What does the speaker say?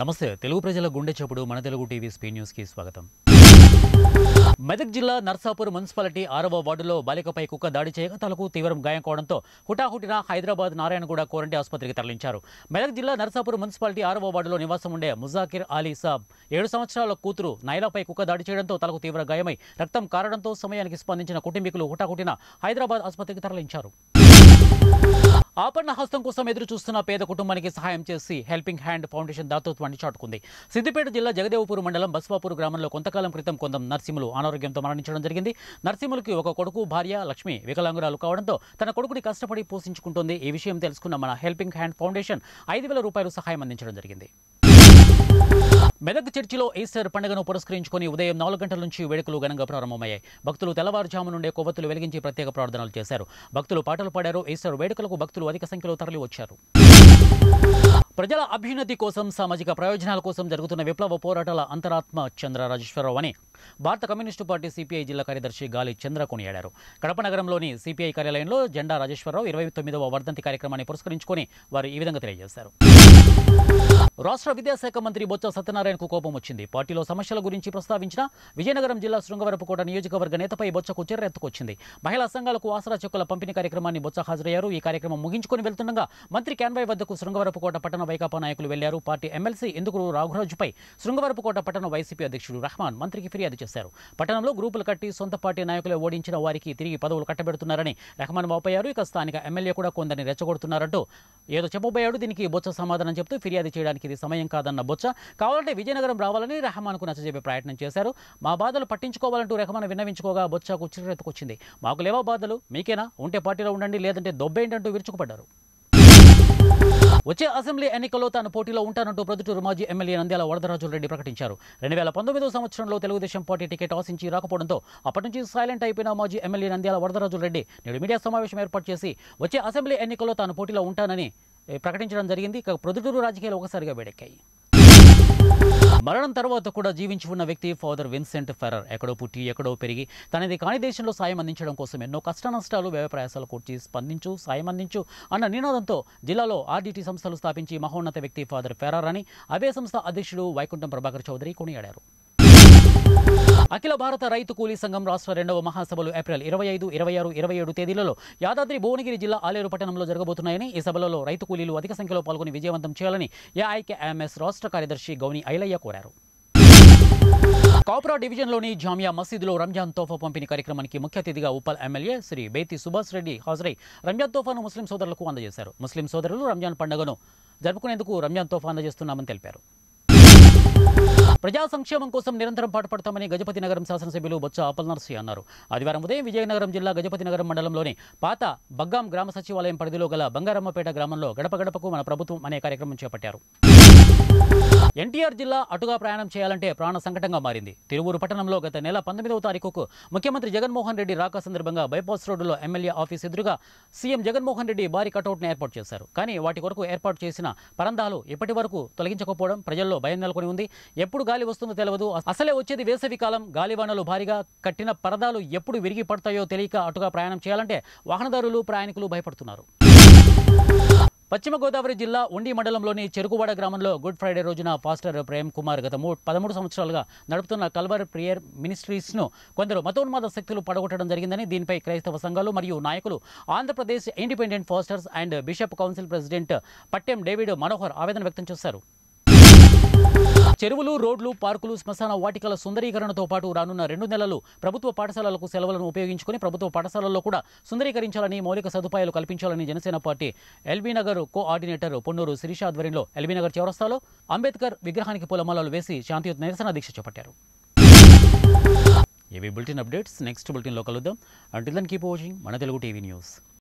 నమస్తే తెలుగు ప్రజల గుండె చప్పుడు మన తెలుగు టీవీ స్పీ న్యూస్కి స్వాగతం మెదక్ జిల్లా నర్సాపూర్ మున్సిపాలిటీ ఆరవ వార్డులో బాలికపై కుక్క దాడి చేయగా తలకు తీవ్రం గాయం కావడంతో హుటాహుటిన హైదరాబాద్ నారాయణగూడ కోరంటి ఆసుపత్రికి తరలించారు మెదక్ జిల్లా నర్సాపూర్ మున్సిపాలిటీ ఆరవ వార్డులో నివాసం ఉండే ముజాకిర్ ఆలీ సాబ్ ఏడు సంవత్సరాల కూతురు నైలాపై కుక్క దాడి చేయడంతో తలకు తీవ్ర గాయమై రక్తం కారడంతో సమయానికి స్పందించిన కుటుంబీకులు హుటాహుటిన హైదరాబాద్ ఆసుపత్రికి తరలించారు ఆపన్న హస్తం కోసం ఎదురు చూస్తున్న పేద కుటుంబానికి సహాయం చేసి హెల్పింగ్ హ్యాండ్ ఫౌండేషన్ దాతృత్వాన్ని చాటుకుంది సిద్దిపేట జిల్లా జగదేవపూర్ మండలం బస్వాపూర్ గ్రామంలో కొంతకాలం క్రితం కొంత నర్సింహులు అనారోగ్యంతో మరణించడం జరిగింది నర్సింహులకి ఒక కొడుకు భార్య లక్ష్మి వికలాంగురాలు కావడంతో తన కొడుకుని కష్టపడి పోషించుకుంటుంది ఈ విషయం తెలుసుకున్న మన హెల్పింగ్ హ్యాండ్ ఫౌండేషన్ ఐదు రూపాయలు సహాయం అందించడం జరిగింది మెదక్ చర్చిలో ఈస్టర్ పండుగను పురస్కరించుకుని ఉదయం నాలుగు గంటల నుంచి వేడుకలు ఘనంగా ప్రారంభమయ్యాయి భక్తులు తెల్లవారుజాము నుండే కొవ్వొత్తులు వెలిగించి ప్రత్యేక ప్రార్థనలు చేశారు భక్తులు పాటలు పాడారు ఈస్టర్ వేడుకలకు భక్తులు అధిక సంఖ్యలో తరలి వచ్చారు ప్రజల అభ్యున్నతి కోసం సామాజిక ప్రయోజనాల కోసం జరుగుతున్న విప్లవ పోరాటాల అంతరాత్మ చంద్ర రాజేశ్వరరావు అని భారత కమ్యూనిస్టు పార్టీ సిపిఐ జిల్లా కార్యదర్శి గాలి చంద్ర కొనియాడారు కడప నగరంలోని సిపిఐ కార్యాలయంలో జెండా రాజేశ్వరరావు ఇరవై తొమ్మిదవ వర్ధంతి కార్యక్రమాన్ని పురస్కరించుకొని వారు ఈ విధంగా తెలియజేశారు రాష్ట్ర విద్యాశాఖ మంత్రి బొత్స సత్యనారాయణకు కోపం వచ్చింది పార్టీలో సమస్యల గురించి ప్రస్తావించిన విజయనగరం జిల్లా శృంగవరపుకోట నియోజకవర్గ నేతపై బొత్సకు చెర్రెత్తుకొచ్చింది మహిళా సంఘాలకు ఆసరా చెక్కుల పంపిణీ కార్యక్రమాన్ని బొత్స హాజరయ్యారు ఈ కార్యక్రమం ముగించుకొని వెళ్తుండగా మంత్రి క్యాన్వాయ్ వద్దకు శృంగవరపుకోట పట్టణ వైకాపా నాయకులు వెళ్లారు పార్టీ ఎమ్మెల్సీ ఎందుకు రాఘురాజుపై శృంగవరపుకోట పట్టణ వైసీపీ అధ్యక్షుడు రహమాన్ మంత్రికి ఫిర్యాదు చేశారు పట్టణంలో గ్రూపులు కట్టి సొంత పార్టీ నాయకులు ఓడించిన వారికి తిరిగి పదవులు కట్టబెడుతున్నారని రహమాన్ వాపోయారు ఇక స్థానిక ఎమ్మెల్యే కూడా కొందరిని రెచ్చగొడుతున్నారంటూ ఏదో చెప్పబోయాడు దీనికి బొత్స సమాధానం చెప్తూ ఫిర్యాదు చేయడానికి ఇది సమయం కాదన్న బొచ్చ కావాలంటే విజయనగరం రావాలని రెహమాన్కు నచ్చజెప్పే ప్రయత్నం చేశారు మా బాధలు పట్టించుకోవాలంటూ రెహమాన్ విన్నవించుకోగా బొచ్చకు వచ్చింది మాకు లేవో బాధలు మీకేనా ఉంటే పార్టీలో ఉండండి లేదంటే దొబ్బేంటంటూ విరుచుకుపడ్డారు వచ్చే అసెంబ్లీ ఎన్నికల్లో తాను పోటీలో ఉంటానంటూ ప్రొద్దుటూరు మాజీ ఎమ్మెల్యే నంద్యాల వరదరాజు రెడ్డి ప్రకటించారు రెండు వేల పంతొమ్మిదో సంవత్సరంలో తెలుగుదేశం పార్టీ టికెట్ ఆశించి రాకపోవడంతో అప్పటి నుంచి సైలెంట్ అయిపోయిన మాజీ ఎమ్మెల్యే నంద్యాల వరదరాజు రెడ్డి నేడు మీడియా సమావేశం ఏర్పాటు చేసి వచ్చే అసెంబ్లీ ఎన్నికల్లో తాను పోటీలో ఉంటానని ప్రకటించడం జరిగింది ఇక ప్రొదుటూరు రాజకీయాలు ఒకసారిగా వేడెక్కాయి మరణం తర్వాత కూడా జీవించి ఉన్న వ్యక్తి ఫాదర్ విన్సెంట్ ఫెరర్ ఎక్కడో పుట్టి ఎక్కడో పెరిగి తనది కాని దేశంలో సాయం అందించడం కోసం ఎన్నో కష్ట నష్టాలు వ్యవప్రయాసాలు కూర్చి స్పందించు సాయం అందించు అన్న నినాదంతో జిల్లాలో ఆర్డీటీ సంస్థలు స్థాపించి మహోన్నత వ్యక్తి ఫాదర్ ఫెరర్ అని అవే సంస్థ అధ్యక్షుడు వైకుంఠం ప్రభాకర్ చౌదరి కొనియాడారు అఖిల భారత రైతు కూలీ సంఘం రాష్ట్ర రెండవ మహాసభలు ఏప్రిల్ ఇరవై ఐదు ఇరవై ఆరు ఇరవై ఏడు తేదీలలో యాదాద్రి భువనగిరి జిల్లా ఆలేరు పట్టణంలో జరగబోతున్నాయని ఈ సభలలో రైతు కూలీలు అధిక సంఖ్యలో పాల్గొని విజయవంతం చేయాలని ఏఐకేఎంఎస్ రాష్ట్ర కార్యదర్శి గౌని ఐలయ్య కోరారు కాపురా డివిజన్లోని జామియా మసీదులో రంజాన్ తోఫా పంపిణీ కార్యక్రమానికి ముఖ్య అతిథిగా ఉప్పల్ ఎమ్మెల్యే శ్రీ బేతి సుభాష్ రెడ్డి హాజరై రంజాన్ తోఫాను ముస్లిం సోదరులకు అందజేశారు ముస్లిం సోదరులు రంజాన్ పండుగను జరుపుకునేందుకు రంజాన్ తోఫా అందజేస్తున్నామని తెలిపారు ప్రజా సంక్షేమం కోసం నిరంతరం పాటుపడతామని గజపతి నగరం శాసనసభ్యులు బొత్స నర్సీ అన్నారు ఆదివారం ఉదయం విజయనగరం జిల్లా గజపతి నగరం మండలంలోని పాత బగ్గాం గ్రామ సచివాలయం పరిధిలో గల బంగారమ్మపేట గ్రామంలో గడప గడపకు మన ప్రభుత్వం అనే కార్యక్రమం చేపట్టారు ఎన్టీఆర్ జిల్లా అటుగా ప్రయాణం చేయాలంటే ప్రాణ సంకటంగా మారింది తిరువూరు పట్టణంలో గత నెల పంతొమ్మిదవ తారీఖుకు ముఖ్యమంత్రి జగన్మోహన్ రెడ్డి రాక సందర్భంగా బైపాస్ రోడ్డులో ఎమ్మెల్యే ఆఫీస్ ఎదురుగా సీఎం జగన్మోహన్ రెడ్డి భారీ కటౌట్ను ఏర్పాటు చేశారు కానీ వాటి కొరకు ఏర్పాటు చేసిన పరందాలు ఇప్పటి వరకు తొలగించకపోవడం ప్రజల్లో భయం నెలకొని ఉంది ఎప్పుడు గాలి వస్తుందో తెలియదు అసలే వచ్చేది వేసవి కాలం గాలివానలు భారీగా కట్టిన పరదాలు ఎప్పుడు విరిగి పడతాయో తెలియక అటుగా ప్రయాణం చేయాలంటే వాహనదారులు ప్రయాణికులు భయపడుతున్నారు పశ్చిమ గోదావరి జిల్లా ఉండి మండలంలోని చెరుకువాడ గ్రామంలో గుడ్ ఫ్రైడే రోజున పాస్టర్ ప్రేమ్ కుమార్ గత మూ పదమూడు సంవత్సరాలుగా నడుపుతున్న కల్వర్ ప్రియర్ మినిస్ట్రీస్ను కొందరు మతోన్మాద శక్తులు పడగొట్టడం జరిగిందని దీనిపై క్రైస్తవ సంఘాలు మరియు నాయకులు Andhra Pradesh independent pastors and bishop council president Pattem David Manohar ఆవేదన వ్యక్తం చేశారు చెరువులు రోడ్లు పార్కులు శ్మశాన వాటికల సుందరీకరణతో పాటు రానున్న రెండు నెలలు ప్రభుత్వ పాఠశాలలకు సెలవులను ఉపయోగించుకుని ప్రభుత్వ పాఠశాలల్లో కూడా సుందరీకరించాలని మౌలిక సదుపాయాలు కల్పించాలని జనసేన పార్టీ ఎల్బీనగర్ కోఆర్డినేటర్ పొన్నూరు శిరీష ఆధ్వర్యంలో ఎల్బీనగర్ చౌరస్తాలో అంబేద్కర్ విగ్రహానికి పూలమాలలు వేసి శాంతియుత నిరసన దీక్ష చేపట్టారు ఇవి బులెటిన్ అప్డేట్స్ నెక్స్ట్ బులెటిన్లో కలుద్దాం అంటిల్ దన్ కీప్ వాచింగ్ మన తెలుగు టీవీ న్యూస్